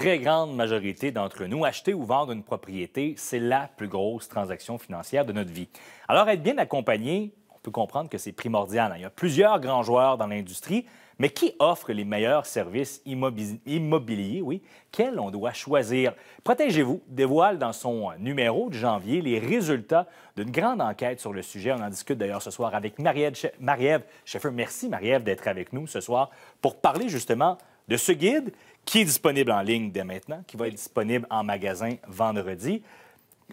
très grande majorité d'entre nous, acheter ou vendre une propriété, c'est la plus grosse transaction financière de notre vie. Alors, être bien accompagné, on peut comprendre que c'est primordial. Hein. Il y a plusieurs grands joueurs dans l'industrie, mais qui offre les meilleurs services immobiliers, oui, quels on doit choisir? Protégez-vous dévoile dans son numéro de janvier les résultats d'une grande enquête sur le sujet. On en discute d'ailleurs ce soir avec Marie-Ève Merci Marie-Ève d'être avec nous ce soir pour parler justement de ce guide qui est disponible en ligne dès maintenant, qui va être disponible en magasin vendredi.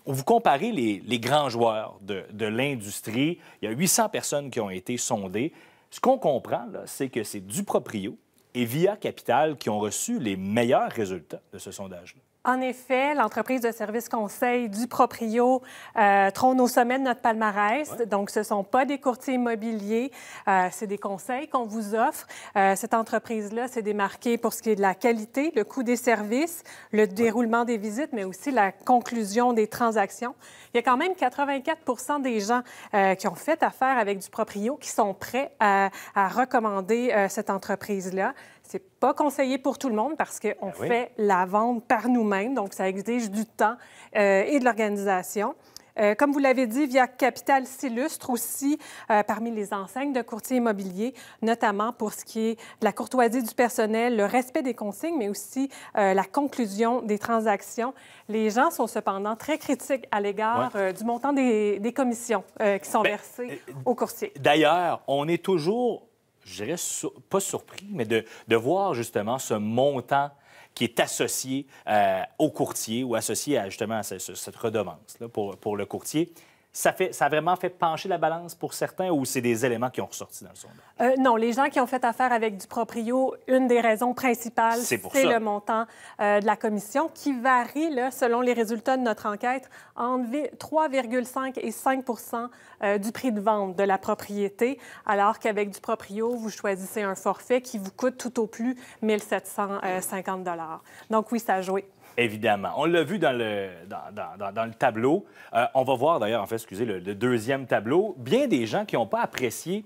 Vous comparez les, grands joueurs de, l'industrie. Il y a 800 personnes qui ont été sondées. Ce qu'on comprend, c'est que c'est du proprio et Via Capital qui ont reçu les meilleurs résultats de ce sondage-là. En effet, l'entreprise de service conseil du Proprio euh, trône au sommet de notre palmarès. Donc, ce ne sont pas des courtiers immobiliers, euh, c'est des conseils qu'on vous offre. Euh, cette entreprise-là s'est démarquée pour ce qui est de la qualité, le coût des services, le déroulement des visites, mais aussi la conclusion des transactions. Il y a quand même 84 des gens qui ont fait affaire avec du Proprio qui sont prêts à recommander cette entreprise-là. C'est pas conseillé pour tout le monde parce qu'on ah fait la vente par nous-mêmes, donc ça exige du temps euh, et de l'organisation. Euh, comme vous l'avez dit, Via Capital s'illustre aussi euh, parmi les enseignes de courtiers immobiliers, notamment pour ce qui est de la courtoisie du personnel, le respect des consignes, mais aussi la conclusion des transactions. Les gens sont cependant très critiques à l'égard du montant des, commissions qui sont ben, versées aux courtiers. D'ailleurs, on est toujours je dirais, pas surpris, mais de, voir justement ce montant qui est associé euh, au courtier ou associé à, justement à cette redevance pour, pour le courtier ça, fait, ça vraiment fait pencher la balance pour certains ou c'est des éléments qui ont ressorti dans le sondage? Euh, non, les gens qui ont fait affaire avec du proprio, une des raisons principales, c'est le montant euh, de la commission qui varie, selon les résultats de notre enquête, entre 3,5 et 5 euh, du prix de vente de la propriété, alors qu'avec du proprio, vous choisissez un forfait qui vous coûte tout au plus 1750 Donc oui, ça a joué. Évidemment. On l'a vu dans le, dans, le tableau. Euh, on va voir d'ailleurs, en fait, excusez, le, deuxième tableau, bien des gens qui n'ont pas apprécié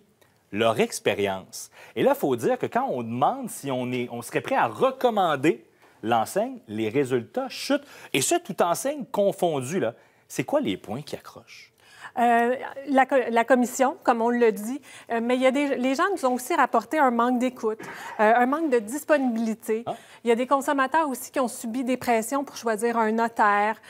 leur expérience. Et là, il faut dire que quand on demande si on, est, on serait prêt à recommander l'enseigne, les résultats chutent. Et ce, toute enseigne confondue, là. C'est quoi les points qui accrochent? Euh, la, commission, comme on le dit, euh, mais il y a des, les gens nous ont aussi rapporté un manque d'écoute, euh, un manque de disponibilité. Ah. Il y a des consommateurs aussi qui ont subi des pressions pour choisir un notaire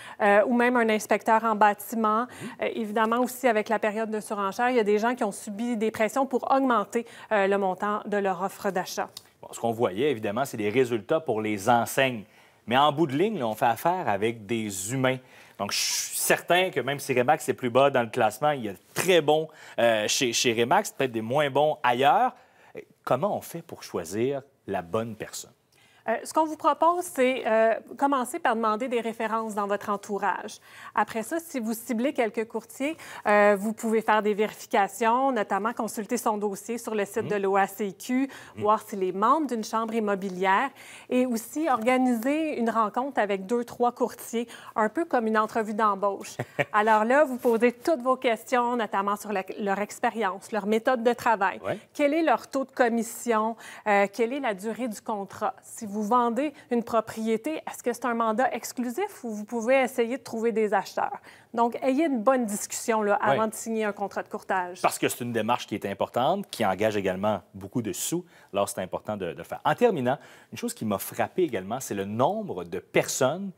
ou même un inspecteur en bâtiment. Mmh. évidemment, aussi avec la période de surenchère, il y a des gens qui ont subi des pressions pour augmenter le montant de leur offre d'achat. ce qu'on voyait, évidemment, c'est des résultats pour les enseignes. Mais en bout de ligne, on fait affaire avec des humains. Donc, je suis certain que même si Remax est plus bas dans le classement, il y a très bon euh, chez, chez Remax, peut-être des moins bons ailleurs. Comment on fait pour choisir la bonne personne? Euh, ce qu'on vous propose, c'est euh, commencer par demander des références dans votre entourage. Après ça, si vous ciblez quelques courtiers, euh, vous pouvez faire des vérifications, notamment consulter son dossier sur le site de mm. l'OACQ, mm. voir s'il est membre d'une chambre immobilière et aussi organiser une rencontre avec deux, trois courtiers, un peu comme une entrevue d'embauche. Alors là, vous posez toutes vos questions, notamment sur leur expérience, leur méthode de travail, quel est leur taux de commission, quelle est la durée du contrat vous vendez une propriété, est-ce que c'est un mandat exclusif ou vous pouvez essayer de trouver des acheteurs? Donc, ayez une bonne discussion là, avant de signer un contrat de courtage. Parce que c'est une démarche qui est importante, qui engage également beaucoup de sous. Alors, c'est important de, le faire. En terminant, une chose qui m'a frappé également, c'est le nombre de personnes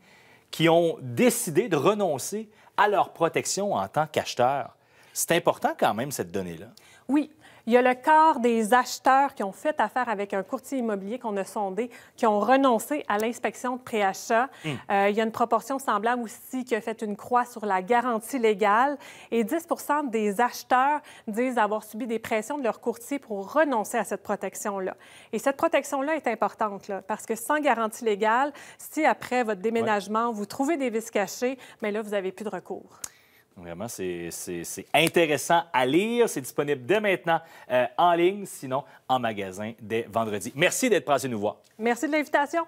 qui ont décidé de renoncer à leur protection en tant qu'acheteurs. C'est important quand même, cette donnée-là. Oui, il y a le quart des acheteurs qui ont fait affaire avec un courtier immobilier qu'on a sondé, qui ont renoncé à l'inspection de préachat. Hmm. Euh, il y a une proportion semblable aussi qui a fait une croix sur la garantie légale. Et 10 des acheteurs disent avoir subi des pressions de leur courtier pour renoncer à cette protection-là. Et cette protection-là est importante, parce que sans garantie légale, si après votre déménagement, vous trouvez des vices cachés, mais là, vous n'avez plus de recours. Vraiment, c'est intéressant à lire. C'est disponible dès maintenant euh, en ligne, sinon en magasin dès vendredi. Merci d'être passé nous voir. Merci de l'invitation.